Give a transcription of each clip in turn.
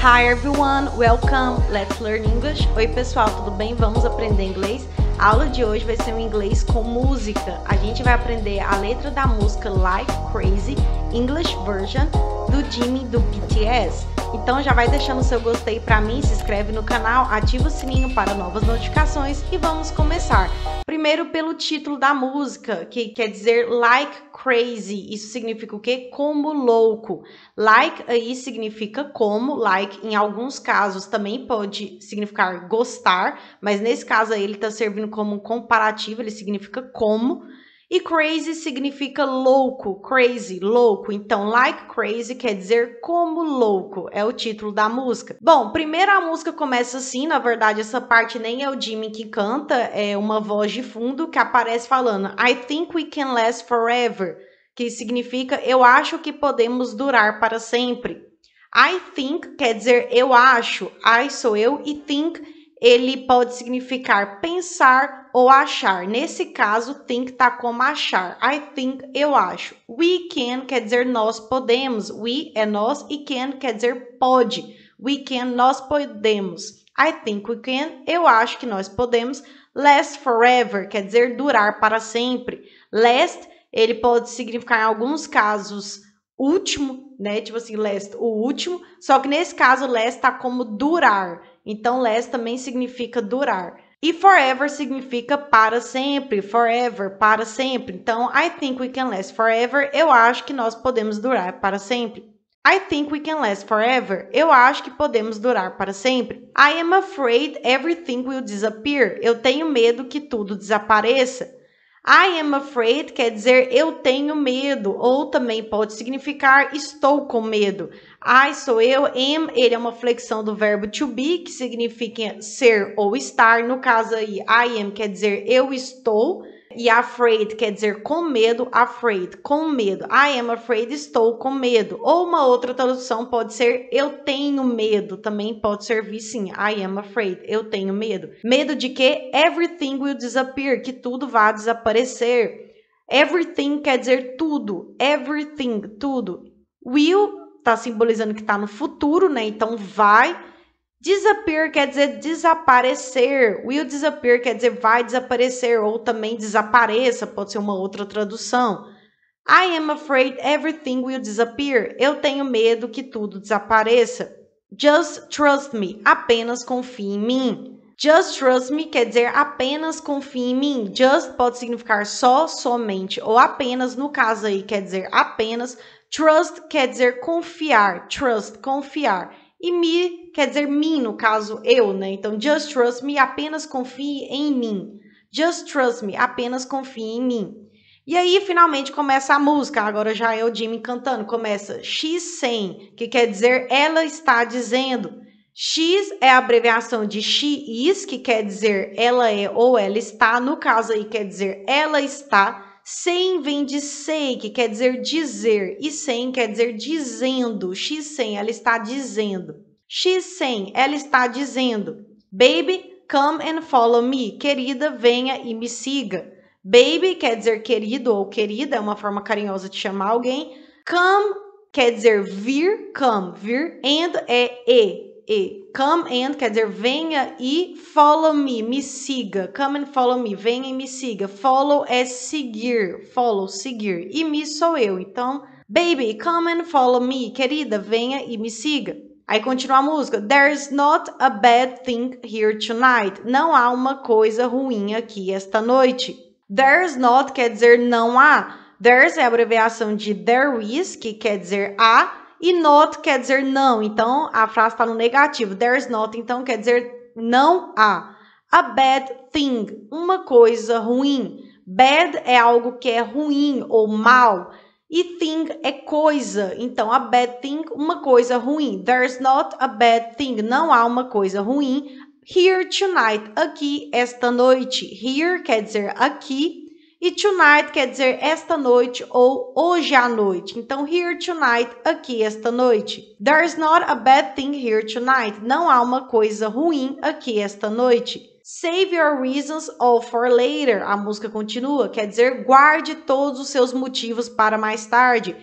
Hi everyone, welcome. Let's learn English. Oi pessoal, tudo bem? Vamos aprender inglês. A aula de hoje vai ser um inglês com música. A gente vai aprender a letra da música Life Crazy English Version do Jimmy do BTS. Então já vai deixando seu gostei para mim, se inscreve no canal, ativa o sininho para novas notificações e vamos começar. Primeiro pelo título da música, que quer dizer like crazy. Isso significa o quê? Como louco. Like aí significa como, like em alguns casos também pode significar gostar, mas nesse caso aí ele está servindo como um comparativo, ele significa como e crazy significa louco, crazy, louco. Então, like crazy quer dizer como louco, é o título da música. Bom, primeiro a música começa assim, na verdade essa parte nem é o Jimmy que canta, é uma voz de fundo que aparece falando I think we can last forever, que significa eu acho que podemos durar para sempre. I think quer dizer eu acho, I sou eu e think ele pode significar pensar ou achar. Nesse caso, think tá como achar. I think, eu acho. We can quer dizer nós podemos. We é nós e can quer dizer pode. We can, nós podemos. I think we can, eu acho que nós podemos. Last forever quer dizer durar para sempre. Last, ele pode significar em alguns casos último, né? Tipo assim, last, o último. Só que nesse caso, last tá como durar. Então, last também significa durar. E forever significa para sempre, forever, para sempre. Então, I think we can last forever. Eu acho que nós podemos durar para sempre. I think we can last forever. Eu acho que podemos durar para sempre. I am afraid everything will disappear. Eu tenho medo que tudo desapareça. I am afraid quer dizer eu tenho medo, ou também pode significar estou com medo. I sou eu, am, ele é uma flexão do verbo to be, que significa ser ou estar. No caso aí, I am quer dizer eu estou e afraid quer dizer com medo, afraid, com medo. I am afraid, estou com medo. Ou uma outra tradução pode ser eu tenho medo, também pode servir sim. I am afraid, eu tenho medo. Medo de que everything will disappear, que tudo vá desaparecer. Everything quer dizer tudo, everything, tudo. Will está simbolizando que está no futuro, né? Então vai Disappear quer dizer desaparecer. Will disappear quer dizer vai desaparecer ou também desapareça, pode ser uma outra tradução. I am afraid everything will disappear. Eu tenho medo que tudo desapareça. Just trust me, apenas confie em mim. Just trust me quer dizer apenas confie em mim. Just pode significar só, somente ou apenas, no caso aí quer dizer apenas. Trust quer dizer confiar. Trust, confiar. E me quer dizer mim, no caso eu, né? Então, just trust me, apenas confie em mim. Just trust me, apenas confie em mim. E aí, finalmente, começa a música. Agora já é o Jimmy cantando. Começa She's saying, que quer dizer ela está dizendo. X é a abreviação de she is, que quer dizer ela é ou ela está. No caso aí, quer dizer ela está sem vem de sei, que quer dizer dizer, e sem quer dizer dizendo. x sem, ela está dizendo. x sem, ela está dizendo. Baby, come and follow me. Querida, venha e me siga. Baby quer dizer querido ou querida, é uma forma carinhosa de chamar alguém. Come quer dizer vir, come, vir, and é e, e come and quer dizer venha e follow me, me siga. Come and follow me, venha e me siga. Follow é seguir, follow, seguir. E me sou eu. Então, baby, come and follow me, querida, venha e me siga. Aí continua a música. There is not a bad thing here tonight. Não há uma coisa ruim aqui esta noite. There's not quer dizer não há. There's é a abreviação de there is, que quer dizer há. E not quer dizer não, então a frase está no negativo. There's not, então quer dizer não há. A bad thing, uma coisa ruim. Bad é algo que é ruim ou mal. E thing é coisa. Então, a bad thing, uma coisa ruim. There's not a bad thing. Não há uma coisa ruim. Here tonight, aqui esta noite. Here quer dizer aqui e tonight quer dizer esta noite ou hoje à noite. Então, here tonight, aqui esta noite. There's not a bad thing here tonight. Não há uma coisa ruim aqui esta noite. Save your reasons all for later. A música continua, quer dizer guarde todos os seus motivos para mais tarde.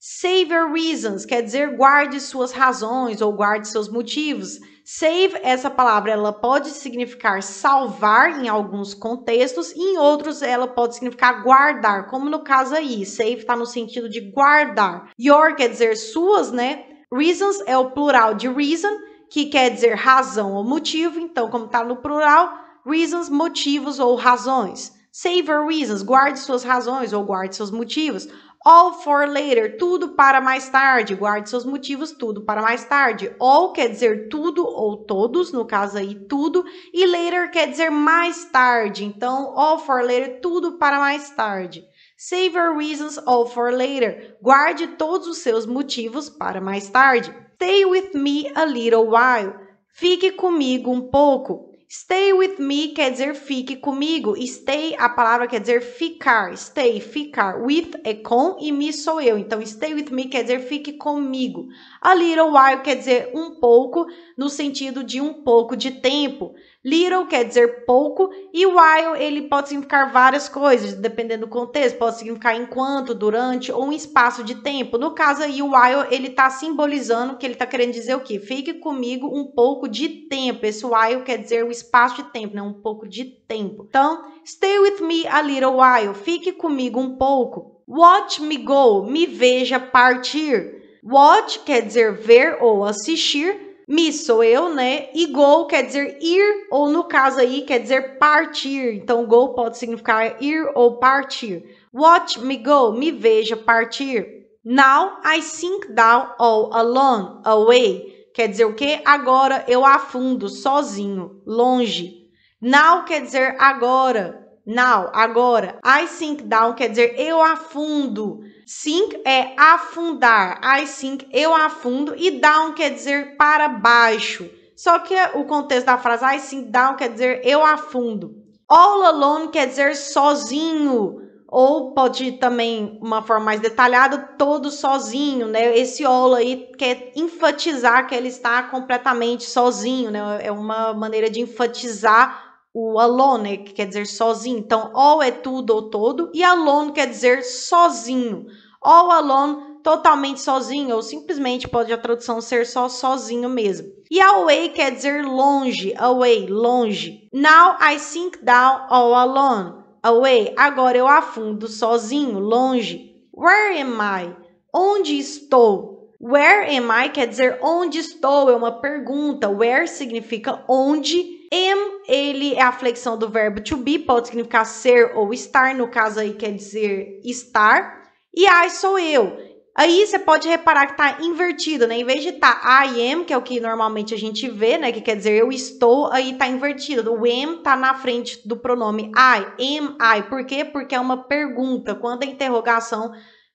Save your reasons quer dizer guarde suas razões ou guarde seus motivos. Save, essa palavra, ela pode significar salvar em alguns contextos, e em outros ela pode significar guardar, como no caso aí. Save está no sentido de guardar. Your quer dizer suas, né? Reasons é o plural de reason, que quer dizer razão ou motivo. Então, como está no plural, reasons, motivos ou razões. Save your reasons, guarde suas razões ou guarde seus motivos. All for later, tudo para mais tarde. Guarde seus motivos, tudo para mais tarde. All quer dizer tudo ou todos, no caso aí tudo, e later quer dizer mais tarde. Então, all for later, tudo para mais tarde. Save your reasons all for later. Guarde todos os seus motivos para mais tarde. Stay with me a little while. Fique comigo um pouco. Stay with me quer dizer fique comigo. Stay, a palavra quer dizer ficar. Stay, ficar. With é com e me sou eu. Então, stay with me quer dizer fique comigo. A little while quer dizer um pouco, no sentido de um pouco de tempo. Little quer dizer pouco e while ele pode significar várias coisas, dependendo do contexto, pode significar enquanto, durante ou um espaço de tempo. No caso aí, o while ele está simbolizando que ele está querendo dizer o quê? Fique comigo um pouco de tempo. Esse while quer dizer o um espaço de tempo, né? Um pouco de tempo. Então, stay with me a little while. Fique comigo um pouco. Watch me go. Me veja partir. Watch quer dizer ver ou assistir. Me sou eu, né? E go quer dizer ir, ou no caso aí, quer dizer partir. Então, go pode significar ir ou partir. Watch me go, me veja partir. Now I sink down all alone, away. Quer dizer o quê? Agora eu afundo, sozinho, longe. Now quer dizer agora, Now, agora. I sink down quer dizer eu afundo. Sink é afundar. I sink, eu afundo. E down quer dizer para baixo. Só que o contexto da frase I sink down quer dizer eu afundo. All alone quer dizer sozinho. Ou pode também, uma forma mais detalhada, todo sozinho, né? Esse all aí quer enfatizar que ele está completamente sozinho, né? É uma maneira de enfatizar o alone, que quer dizer sozinho. Então, all é tudo ou todo, e alone quer dizer sozinho. All alone, totalmente sozinho, ou simplesmente pode a tradução ser só sozinho mesmo. E away quer dizer longe, away, longe. Now I sink down all alone, away. Agora eu afundo sozinho, longe. Where am I? Onde estou? Where am I quer dizer onde estou, é uma pergunta. Where significa onde Am, ele é a flexão do verbo to be, pode significar ser ou estar, no caso aí quer dizer estar. E I sou eu. Aí você pode reparar que tá invertido, né? Em vez de tá I am, que é o que normalmente a gente vê, né? Que quer dizer eu estou, aí tá invertido. O am tá na frente do pronome I. Am I. Por quê? Porque é uma pergunta. Quando é interrogação,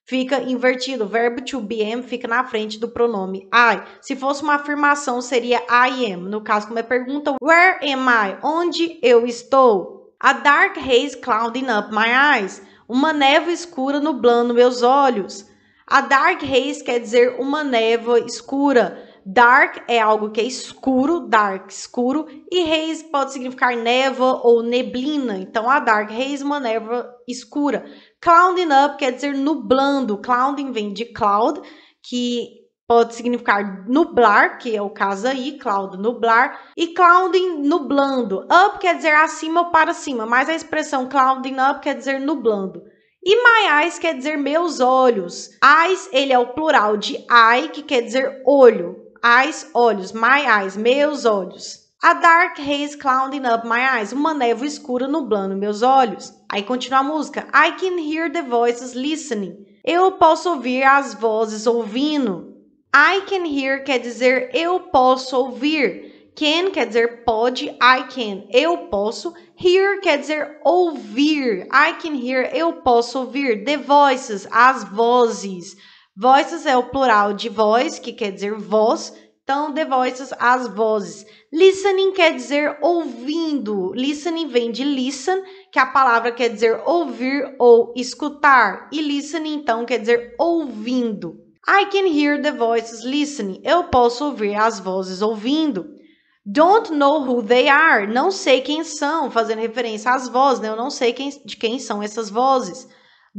fica invertido. O verbo to be am fica na frente do pronome I. Se fosse uma afirmação, seria I am. No caso, como é pergunta, where am I? Onde eu estou? A dark haze clouding up my eyes. Uma névoa escura nublando meus olhos. A dark haze quer dizer uma névoa escura. Dark é algo que é escuro, dark, escuro, e haze pode significar névoa ou neblina. Então, a dark haze, uma névoa escura. Clouding up quer dizer nublando. Clouding vem de cloud, que pode significar nublar, que é o caso aí, cloud nublar, e clouding nublando. Up quer dizer acima ou para cima, mas a expressão clouding up quer dizer nublando. E my eyes quer dizer meus olhos. Eyes, ele é o plural de eye, que quer dizer olho eyes, olhos, my eyes, meus olhos. A dark haze clouding up my eyes, uma névoa escura nublando meus olhos. Aí continua a música. I can hear the voices listening. Eu posso ouvir as vozes ouvindo. I can hear quer dizer eu posso ouvir. Can quer dizer pode, I can, eu posso. Hear quer dizer ouvir. I can hear, eu posso ouvir. The voices, as vozes. Voices é o plural de voice, que quer dizer voz. Então, the voices, as vozes. Listening quer dizer ouvindo. Listening vem de listen, que a palavra quer dizer ouvir ou escutar. E listening, então, quer dizer ouvindo. I can hear the voices listening. Eu posso ouvir as vozes ouvindo. Don't know who they are. Não sei quem são, fazendo referência às vozes, né? Eu não sei quem, de quem são essas vozes.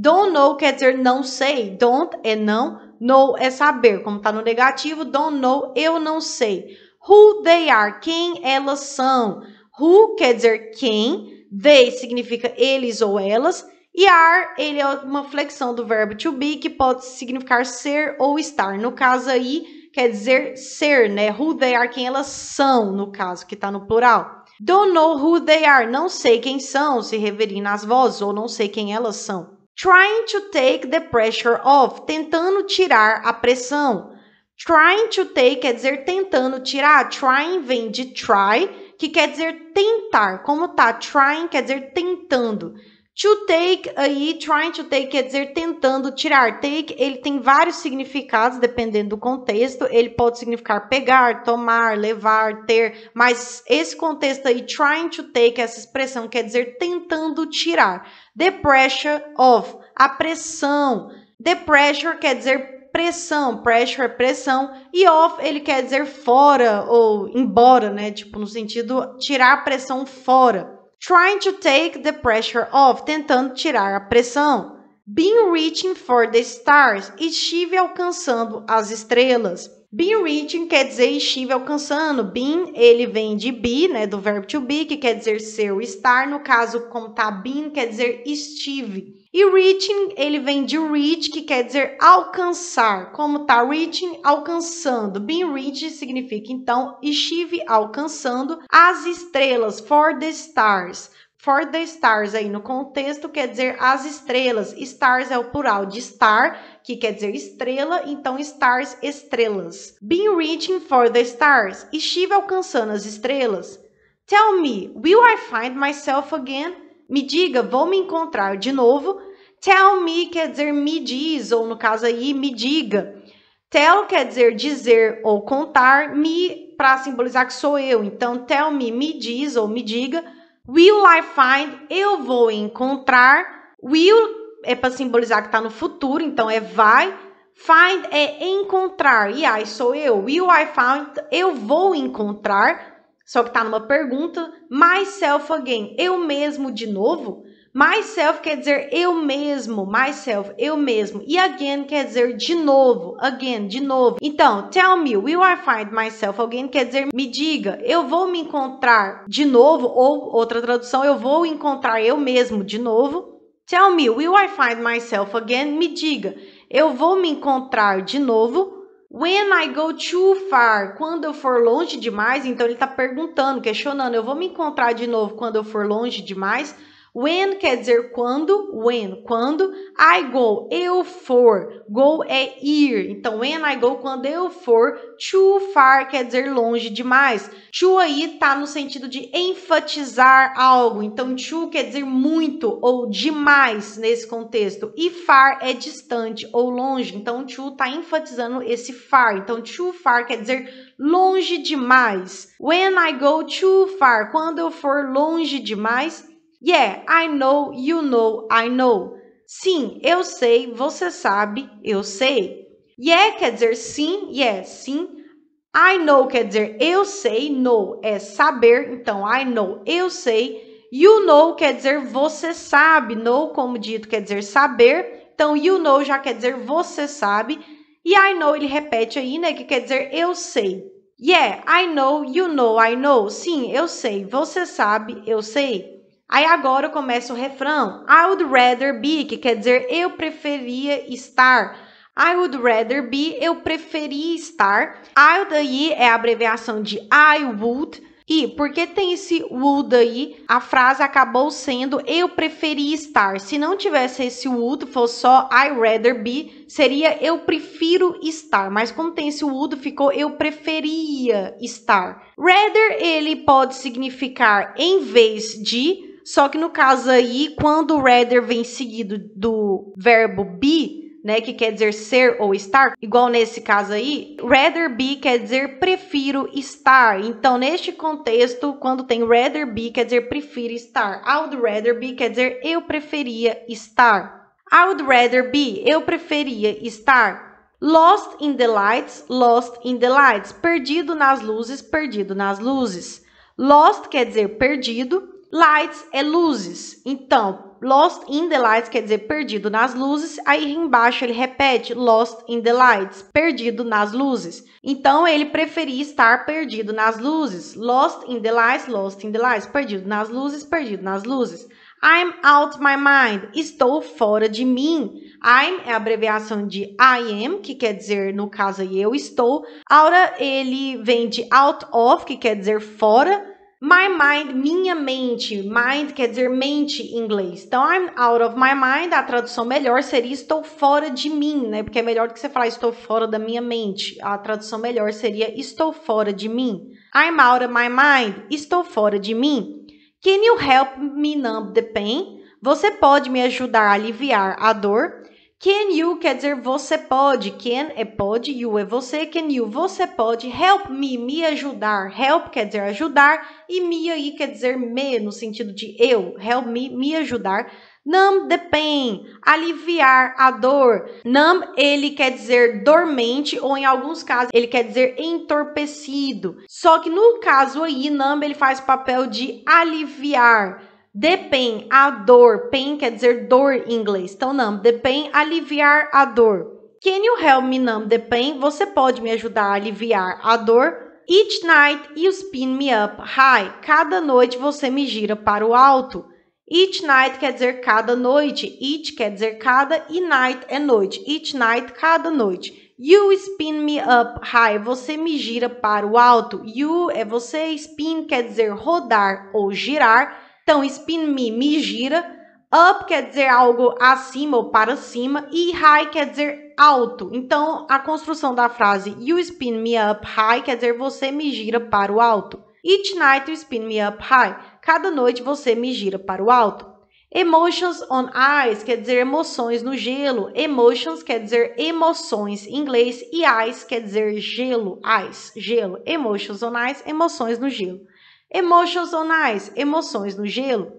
Don't know quer dizer não sei. Don't é não, know é saber. Como está no negativo, don't know, eu não sei. Who they are, quem elas são. Who quer dizer quem, they significa eles ou elas, e are, ele é uma flexão do verbo to be, que pode significar ser ou estar. No caso aí, quer dizer ser, né? Who they are, quem elas são, no caso, que está no plural. Don't know who they are, não sei quem são, se referindo às vozes, ou não sei quem elas são. Trying to take the pressure off, tentando tirar a pressão. Trying to take quer dizer tentando tirar. Trying vem de try, que quer dizer tentar. Como tá? Trying quer dizer tentando. To take aí, trying to take quer dizer tentando tirar. Take, ele tem vários significados dependendo do contexto. Ele pode significar pegar, tomar, levar, ter, mas esse contexto aí, trying to take, essa expressão quer dizer tentando tirar. The pressure of, a pressão. The pressure quer dizer pressão, pressure é pressão e off ele quer dizer fora ou embora, né? Tipo no sentido tirar a pressão fora. Trying to take the pressure off, tentando tirar a pressão. Been reaching for the stars, estive alcançando as estrelas. Been reaching quer dizer estive alcançando. Been, ele vem de be, né, do verbo to be, que quer dizer ser ou estar. No caso, como tá been, quer dizer estive. E reaching, ele vem de reach, que quer dizer alcançar. Como tá reaching, alcançando. Being reached significa, então, estive alcançando as estrelas, for the stars. For the stars aí no contexto quer dizer as estrelas. Stars é o plural de star, que quer dizer estrela, então stars, estrelas. Being reaching for the stars. Estive alcançando as estrelas. Tell me, will I find myself again? Me diga, vou me encontrar de novo. Tell me quer dizer me diz, ou no caso aí, me diga. Tell quer dizer dizer ou contar, me para simbolizar que sou eu. Então, tell me, me diz ou me diga. Will I find? Eu vou encontrar. Will é para simbolizar que está no futuro, então é vai. Find é encontrar. E aí sou eu. Will I find? Eu vou encontrar. Só que tá numa pergunta, myself again, eu mesmo de novo? Myself quer dizer eu mesmo, myself, eu mesmo. E again quer dizer de novo, again, de novo. Então, tell me, will I find myself again quer dizer me diga, eu vou me encontrar de novo, ou outra tradução, eu vou encontrar eu mesmo de novo. Tell me, will I find myself again? Me diga, eu vou me encontrar de novo When I go too far, quando eu for longe demais, então ele está perguntando, questionando, eu vou me encontrar de novo quando eu for longe demais? When quer dizer quando, when, quando. I go, eu for. Go é ir. Então, when I go, quando eu for. Too far quer dizer longe demais. To aí tá no sentido de enfatizar algo. Então, too quer dizer muito ou demais nesse contexto. E far é distante ou longe. Então, too tá enfatizando esse far. Então, too far quer dizer longe demais. When I go too far, quando eu for longe demais. Yeah, I know, you know, I know. Sim, eu sei, você sabe, eu sei. Yeah quer dizer sim, yeah, sim. I know quer dizer eu sei, know é saber, então I know, eu sei. You know quer dizer você sabe, know como dito quer dizer saber, então you know já quer dizer você sabe. E I know ele repete aí, né, que quer dizer eu sei. Yeah, I know, you know, I know. Sim, eu sei, você sabe, eu sei. Aí agora começa o refrão. I would rather be, que quer dizer eu preferia estar. I would rather be, eu preferia estar. I daí é a abreviação de I would. E porque tem esse would aí, a frase acabou sendo eu preferi estar. Se não tivesse esse would, fosse só I rather be, seria eu prefiro estar. Mas como tem esse would, ficou eu preferia estar. Rather ele pode significar em vez de só que no caso aí, quando o rather vem seguido do verbo be, né, que quer dizer ser ou estar, igual nesse caso aí, rather be quer dizer prefiro estar. Então, neste contexto, quando tem rather be quer dizer prefiro estar. I would rather be quer dizer eu preferia estar. I would rather be, eu preferia estar. Lost in the lights, lost in the lights. Perdido nas luzes, perdido nas luzes. Lost quer dizer perdido Lights é luzes. Então, lost in the lights quer dizer perdido nas luzes. Aí embaixo ele repete lost in the lights, perdido nas luzes. Então ele preferia estar perdido nas luzes. Lost in the lights, lost in the lights, perdido nas luzes, perdido nas luzes. I'm out my mind. Estou fora de mim. I'm é a abreviação de I am, que quer dizer, no caso aí, eu estou. Aura, ele vem de out of, que quer dizer fora. My mind, minha mente. Mind quer dizer mente em inglês. Então, I'm out of my mind, a tradução melhor seria estou fora de mim, né? Porque é melhor do que você falar estou fora da minha mente. A tradução melhor seria estou fora de mim. I'm out of my mind, estou fora de mim. Can you help me numb the pain? Você pode me ajudar a aliviar a dor? Can you quer dizer você pode. Can é pode, you é você. Can you, você pode. Help me, me ajudar. Help quer dizer ajudar. E me aí quer dizer me, no sentido de eu. Help me, me ajudar. Numb the pain, aliviar a dor. Numb, ele quer dizer dormente, ou em alguns casos, ele quer dizer entorpecido. Só que no caso aí, numb, ele faz papel de aliviar. The pain, a dor. Pain quer dizer dor em inglês. Então, não. the pain, aliviar a dor. Can you help me numb the pain? Você pode me ajudar a aliviar a dor? Each night you spin me up high. Cada noite você me gira para o alto. Each night quer dizer cada noite. Each quer dizer cada e night é noite. Each night, cada noite. You spin me up high. Você me gira para o alto. You é você, spin quer dizer rodar ou girar. Então, spin me, me gira. Up quer dizer algo acima ou para cima e high quer dizer alto. Então, a construção da frase You spin me up high quer dizer você me gira para o alto. Each night you spin me up high. Cada noite você me gira para o alto. Emotions on ice quer dizer emoções no gelo. Emotions quer dizer emoções em inglês e ice quer dizer gelo, ice, gelo. Emotions on ice, emoções no gelo. Emotions on ice, emoções no gelo.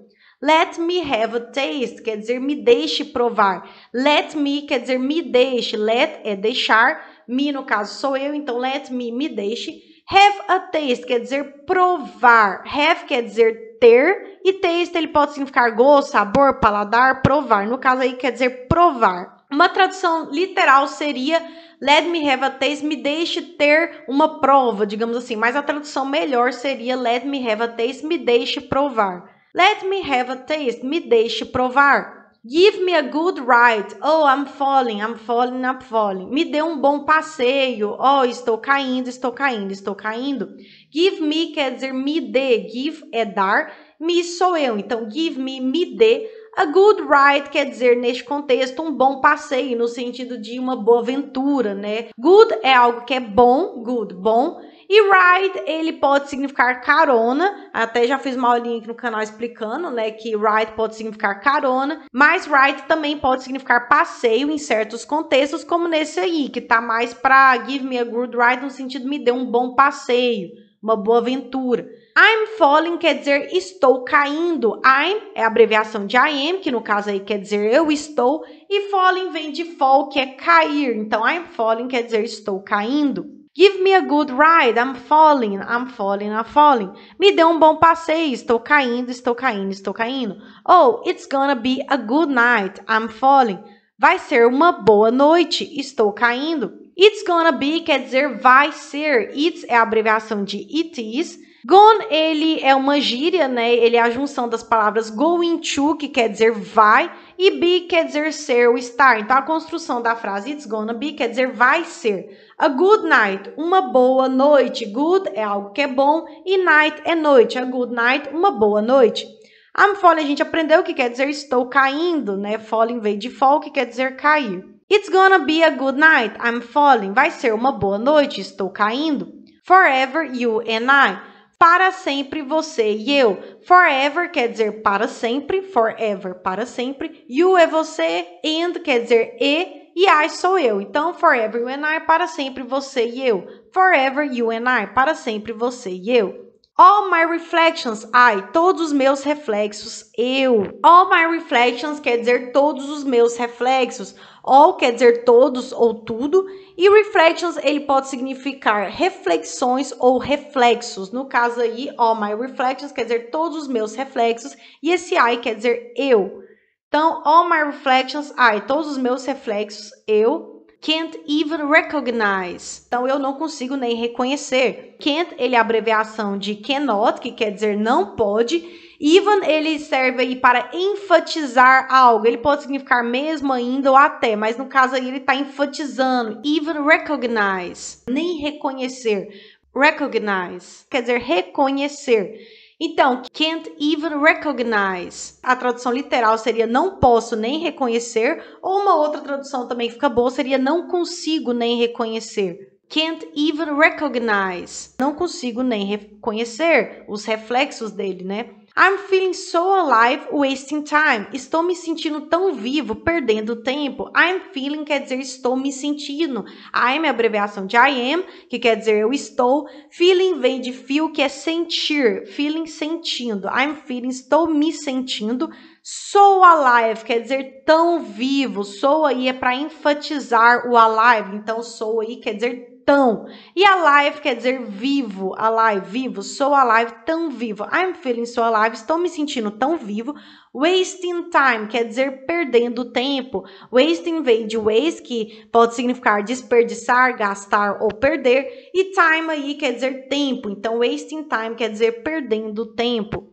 Let me have a taste, quer dizer me deixe provar. Let me quer dizer me deixe. Let é deixar, me no caso sou eu, então let me me deixe. Have a taste quer dizer provar. Have quer dizer ter e taste ele pode significar gosto, sabor, paladar, provar. No caso aí quer dizer provar. Uma tradução literal seria let me have a taste, me deixe ter uma prova, digamos assim, mas a tradução melhor seria let me have a taste, me deixe provar. Let me have a taste, me deixe provar. Give me a good ride. Oh, I'm falling, I'm falling, I'm falling. Me dê um bom passeio. Oh, estou caindo, estou caindo, estou caindo. Give me quer dizer me dê. Give é dar. Me sou eu. Então, give me, me dê a good ride quer dizer, neste contexto, um bom passeio, no sentido de uma boa aventura, né? Good é algo que é bom, good, bom. E ride, ele pode significar carona. Até já fiz uma aulinha aqui no canal explicando, né, que ride pode significar carona, mas ride também pode significar passeio em certos contextos, como nesse aí, que tá mais para give me a good ride no sentido de me dê um bom passeio, uma boa aventura. I'm falling quer dizer estou caindo. I'm é abreviação de I am, que no caso aí quer dizer eu estou, e falling vem de fall, que é cair. Então I'm falling quer dizer estou caindo. Give me a good ride. I'm falling, I'm falling, I'm falling. Me dê um bom passeio. Estou caindo, estou caindo, estou caindo. Oh, it's gonna be a good night. I'm falling. Vai ser uma boa noite. Estou caindo. It's gonna be quer dizer vai ser. It's é abreviação de it is Gone, ele é uma gíria, né? Ele é a junção das palavras going to, que quer dizer vai, e be quer dizer ser ou estar. Então a construção da frase it's gonna be quer dizer vai ser. A good night, uma boa noite. Good é algo que é bom e night é noite. A good night, uma boa noite. I'm falling, a gente aprendeu que quer dizer estou caindo, né? Falling veio de fall, que quer dizer cair. It's gonna be a good night. I'm falling. Vai ser uma boa noite. Estou caindo. Forever you and I para sempre você e eu. Forever quer dizer para sempre, forever para sempre. You é você, and quer dizer e e I sou eu. Então forever you and I para sempre você e eu. Forever you and I para sempre você e eu. All my reflections, ai, todos os meus reflexos, eu. All my reflections quer dizer todos os meus reflexos. All quer dizer todos ou tudo. E reflections, ele pode significar reflexões ou reflexos. No caso aí, all my reflections quer dizer todos os meus reflexos. E esse I quer dizer eu. Então, all my reflections, ai, todos os meus reflexos, eu. Can't even recognize. Então eu não consigo nem reconhecer. Can't, ele é abreviação de cannot, que quer dizer não pode. Even ele serve aí para enfatizar algo. Ele pode significar mesmo ainda ou até, mas no caso aí ele está enfatizando. Even recognize, nem reconhecer. Recognize quer dizer reconhecer. Então, can't even recognize. A tradução literal seria não posso nem reconhecer, ou uma outra tradução também que fica boa seria não consigo nem reconhecer. Can't even recognize. Não consigo nem reconhecer os reflexos dele, né? I'm feeling so alive, wasting time. Estou me sentindo tão vivo, perdendo tempo. I'm feeling quer dizer estou me sentindo. I'm é abreviação de I am, que quer dizer eu estou. Feeling vem de feel, que é sentir. Feeling, sentindo. I'm feeling, estou me sentindo. So alive quer dizer tão vivo. Sou aí é para enfatizar o alive. Então, sou aí quer dizer e E alive quer dizer vivo, alive, vivo, sou alive, tão vivo. I'm feeling so alive, estou me sentindo tão vivo. Wasting time quer dizer perdendo tempo. Wasting vem de waste, que pode significar desperdiçar, gastar ou perder. E time aí quer dizer tempo, então wasting time quer dizer perdendo tempo.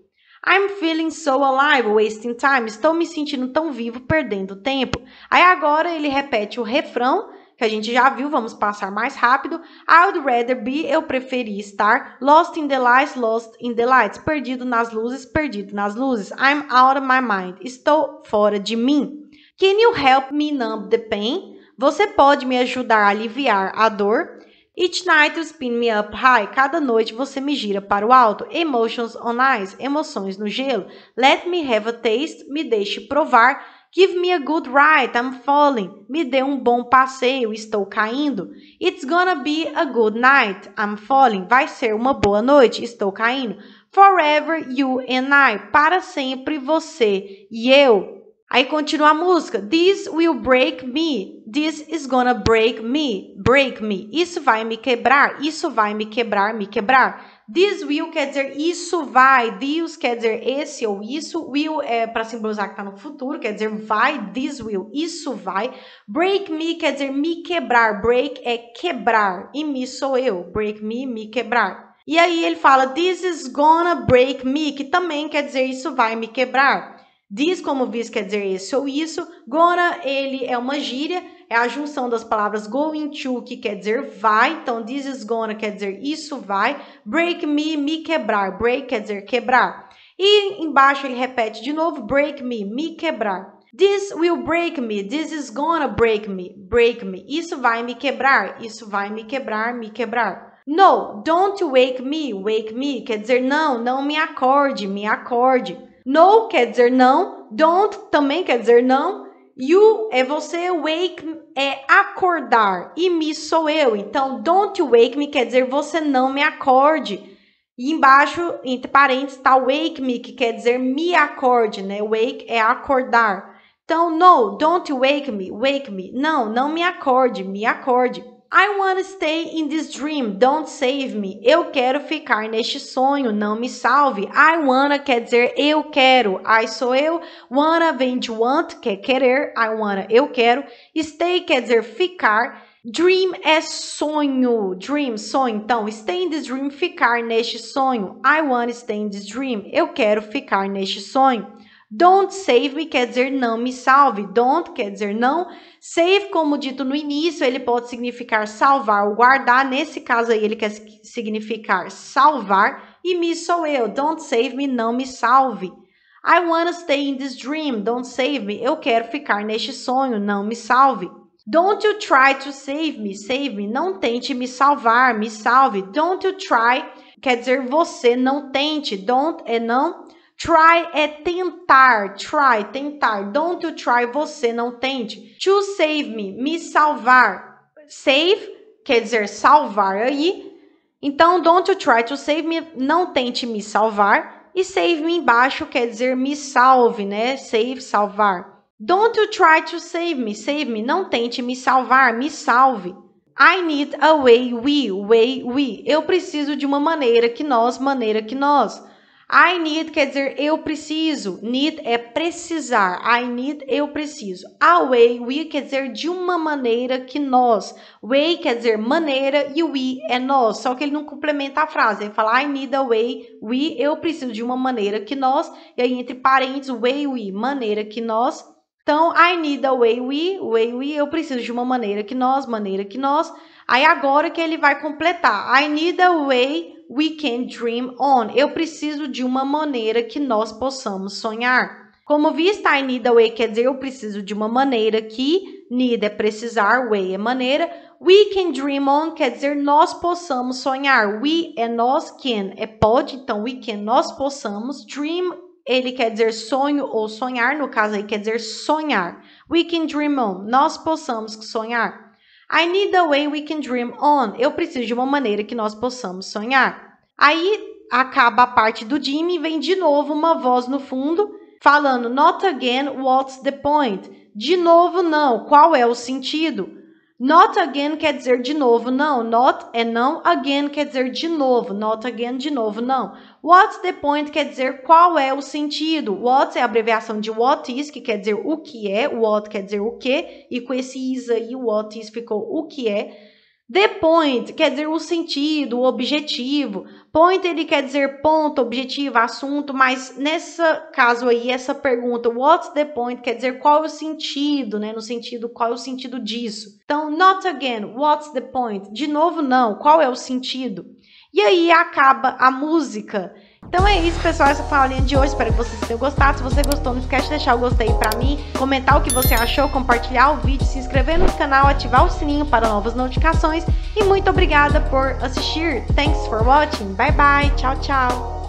I'm feeling so alive, wasting time. Estou me sentindo tão vivo, perdendo tempo. Aí agora ele repete o refrão que a gente já viu, vamos passar mais rápido. I would rather be, eu preferi estar. Lost in the lights, lost in the lights. Perdido nas luzes, perdido nas luzes. I'm out of my mind. Estou fora de mim. Can you help me numb the pain? Você pode me ajudar a aliviar a dor? Each night you spin me up high. Cada noite você me gira para o alto. Emotions on ice. Emoções no gelo. Let me have a taste. Me deixe provar. Give me a good ride, I'm falling. Me dê um bom passeio, estou caindo. It's gonna be a good night, I'm falling. Vai ser uma boa noite, estou caindo. Forever you and I, para sempre você e eu. Aí continua a música. This will break me. This is gonna break me. Break me. Isso vai me quebrar. Isso vai me quebrar, me quebrar. This will quer dizer isso vai. This quer dizer esse ou isso. Will é para simbolizar que está no futuro, quer dizer vai. This will, isso vai. Break me quer dizer me quebrar. Break é quebrar e me sou eu. Break me, me quebrar. E aí ele fala this is gonna break me, que também quer dizer isso vai me quebrar. Diz como vis quer dizer esse ou isso. Gonna, ele é uma gíria, é a junção das palavras going to, que quer dizer vai. Então, this is gonna quer dizer isso vai. Break me, me quebrar. Break quer dizer quebrar. E embaixo ele repete de novo: break me, me quebrar. This will break me. This is gonna break me. Break me. Isso vai me quebrar. Isso vai me quebrar, me quebrar. No, don't wake me, wake me. Quer dizer, não, não me acorde, me acorde. No quer dizer não, don't também quer dizer não. You é você, wake é acordar e me sou eu. Então, don't wake me quer dizer você não me acorde. E embaixo, entre parênteses, está wake me, que quer dizer me acorde, né? Wake é acordar. Então, no, don't wake me, wake me. Não, não me acorde, me acorde. I wanna stay in this dream, don't save me. Eu quero ficar neste sonho, não me salve. I wanna quer dizer eu quero. I sou eu. Wanna vem de want, quer é querer. I wanna, eu quero. Stay quer dizer ficar. Dream é sonho. Dream, sonho. Então, stay in this dream, ficar neste sonho. I wanna stay in this dream. Eu quero ficar neste sonho. Don't save me quer dizer não me salve. Don't quer dizer não. Save, como dito no início, ele pode significar salvar ou guardar. Nesse caso aí, ele quer significar salvar. E me sou eu. Don't save me, não me salve. I wanna stay in this dream. Don't save me. Eu quero ficar neste sonho. Não me salve. Don't you try to save me, save me. Não tente me salvar, me salve. Don't you try quer dizer você não tente. Don't é não. Try é tentar, try, tentar. Don't you try, você não tente. To save me, me salvar. Save quer dizer salvar aí. Então, don't you try to save me, não tente me salvar. E save me embaixo quer dizer me salve, né? Save, salvar. Don't you try to save me, save me, não tente me salvar, me salve. I need a way we, way we. Eu preciso de uma maneira que nós, maneira que nós. I need quer dizer eu preciso. Need é precisar. I need eu preciso. A way, we quer dizer de uma maneira que nós. Way quer dizer maneira e we é nós. Só que ele não complementa a frase. Ele fala I need a way, we eu preciso de uma maneira que nós. E aí entre parênteses, way, we, maneira que nós. Então, I need a way we, way we, eu preciso de uma maneira que nós, maneira que nós. Aí agora que ele vai completar. I need a way we can dream on. Eu preciso de uma maneira que nós possamos sonhar. Como vi, está em need way, quer dizer eu preciso de uma maneira que need é precisar, way é maneira. We can dream on quer dizer nós possamos sonhar. We é nós, can é pode, então we can nós possamos. Dream ele quer dizer sonho ou sonhar, no caso aí quer dizer sonhar. We can dream on, nós possamos sonhar. I need a way we can dream on. Eu preciso de uma maneira que nós possamos sonhar. Aí acaba a parte do Jimmy e vem de novo uma voz no fundo falando: Not again, what's the point? De novo, não, qual é o sentido? Not again quer dizer de novo, não. Not é não, again quer dizer de novo. Not again, de novo, não. What's the point quer dizer qual é o sentido. What é a abreviação de what is, que quer dizer o que é. What quer dizer o que. E com esse is aí, what is ficou o que é. The point quer dizer o sentido, o objetivo. Point ele quer dizer ponto, objetivo, assunto, mas nessa caso aí essa pergunta, what's the point quer dizer qual é o sentido, né? No sentido qual é o sentido disso. Então, not again, what's the point? De novo não, qual é o sentido? E aí acaba a música então é isso, pessoal. Essa foi a aulinha de hoje. Espero que vocês tenham gostado. Se você gostou, não esquece de deixar o gostei pra mim, comentar o que você achou, compartilhar o vídeo, se inscrever no canal, ativar o sininho para novas notificações. E muito obrigada por assistir. Thanks for watching. Bye bye. Tchau, tchau.